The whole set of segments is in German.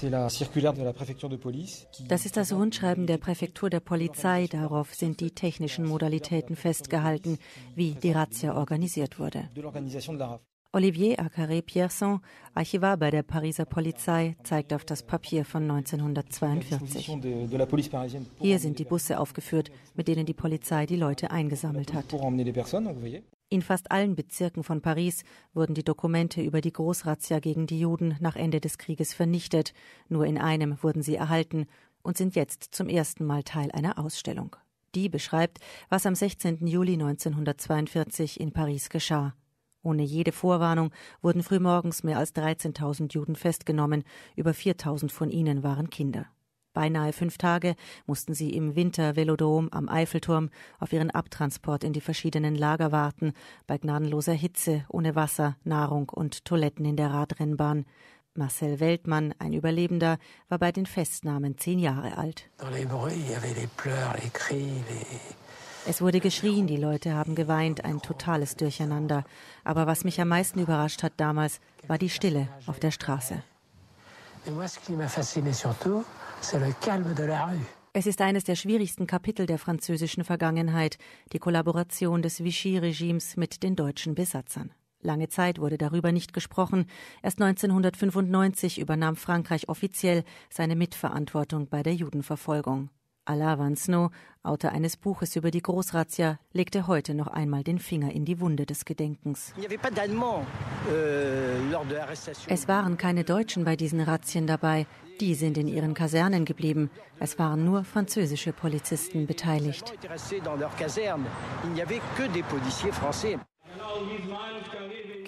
Das ist das Rundschreiben der Präfektur der Polizei. Darauf sind die technischen Modalitäten festgehalten, wie die Razzia organisiert wurde. Olivier Accaré Pierson, Archivar bei der Pariser Polizei, zeigt auf das Papier von 1942. Hier sind die Busse aufgeführt, mit denen die Polizei die Leute eingesammelt hat. In fast allen Bezirken von Paris wurden die Dokumente über die Großrazzia gegen die Juden nach Ende des Krieges vernichtet. Nur in einem wurden sie erhalten und sind jetzt zum ersten Mal Teil einer Ausstellung. Die beschreibt, was am 16. Juli 1942 in Paris geschah. Ohne jede Vorwarnung wurden frühmorgens mehr als 13.000 Juden festgenommen, über 4.000 von ihnen waren Kinder. Beinahe fünf Tage mussten sie im Winter Velodrom am Eiffelturm auf ihren Abtransport in die verschiedenen Lager warten, bei gnadenloser Hitze, ohne Wasser, Nahrung und Toiletten in der Radrennbahn. Marcel Weltmann, ein Überlebender, war bei den Festnahmen zehn Jahre alt. Dans les bruits, il y avait les pleurs, les cris, les... Es wurde geschrien, die Leute haben geweint, ein totales Durcheinander. Aber was mich am meisten überrascht hat damals, war die Stille auf der Straße. Es ist eines der schwierigsten Kapitel der französischen Vergangenheit, die Kollaboration des Vichy-Regimes mit den deutschen Besatzern. Lange Zeit wurde darüber nicht gesprochen. Erst 1995 übernahm Frankreich offiziell seine Mitverantwortung bei der Judenverfolgung. Alavan Snow, Autor eines Buches über die Großrazzia, legte heute noch einmal den Finger in die Wunde des Gedenkens. Euh, es waren keine Deutschen bei diesen Razzien dabei. Die sind in ihren Kasernen geblieben. Es waren nur französische Polizisten beteiligt.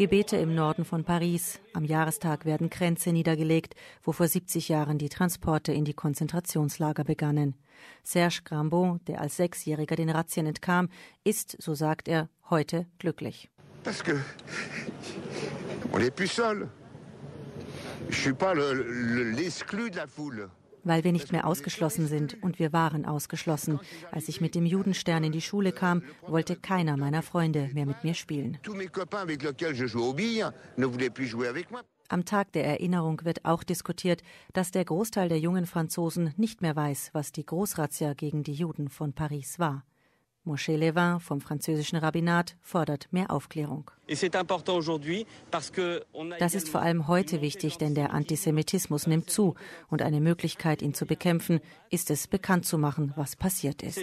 Gebete im Norden von Paris. Am Jahrestag werden Kränze niedergelegt, wo vor 70 Jahren die Transporte in die Konzentrationslager begannen. Serge Grambon, der als Sechsjähriger den Razzien entkam, ist, so sagt er, heute glücklich. Parce que on est plus seul. Je suis pas l'esclu de la foule weil wir nicht mehr ausgeschlossen sind und wir waren ausgeschlossen. Als ich mit dem Judenstern in die Schule kam, wollte keiner meiner Freunde mehr mit mir spielen. Ne Am Tag der Erinnerung wird auch diskutiert, dass der Großteil der jungen Franzosen nicht mehr weiß, was die Großrazzia gegen die Juden von Paris war. Moshe Levin vom französischen Rabbinat fordert mehr Aufklärung. Das ist vor allem heute wichtig, denn der Antisemitismus nimmt zu. Und eine Möglichkeit, ihn zu bekämpfen, ist es, bekannt zu machen, was passiert ist.